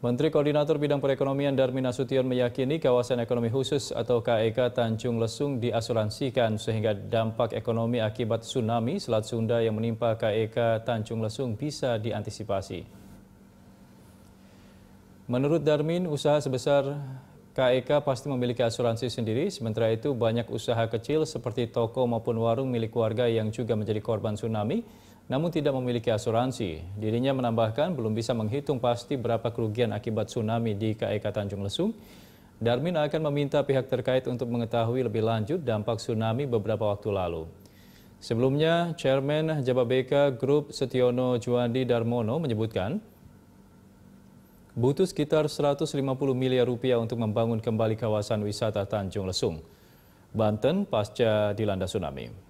Menteri Koordinator Bidang Perekonomian Darmin Nasution meyakini kawasan ekonomi khusus atau KEK e Tanjung Lesung diasuransikan sehingga dampak ekonomi akibat tsunami Selat Sunda yang menimpa KEK e Tanjung Lesung bisa diantisipasi. Menurut Darmin, usaha sebesar KEK e pasti memiliki asuransi sendiri, sementara itu banyak usaha kecil seperti toko maupun warung milik warga yang juga menjadi korban tsunami namun tidak memiliki asuransi. Dirinya menambahkan belum bisa menghitung pasti berapa kerugian akibat tsunami di KEK e Tanjung Lesung. Darmin akan meminta pihak terkait untuk mengetahui lebih lanjut dampak tsunami beberapa waktu lalu. Sebelumnya, Chairman Jababeka Group Setiono Juandi Darmono menyebutkan, butuh sekitar 150 miliar rupiah untuk membangun kembali kawasan wisata Tanjung Lesung, Banten pasca dilanda tsunami.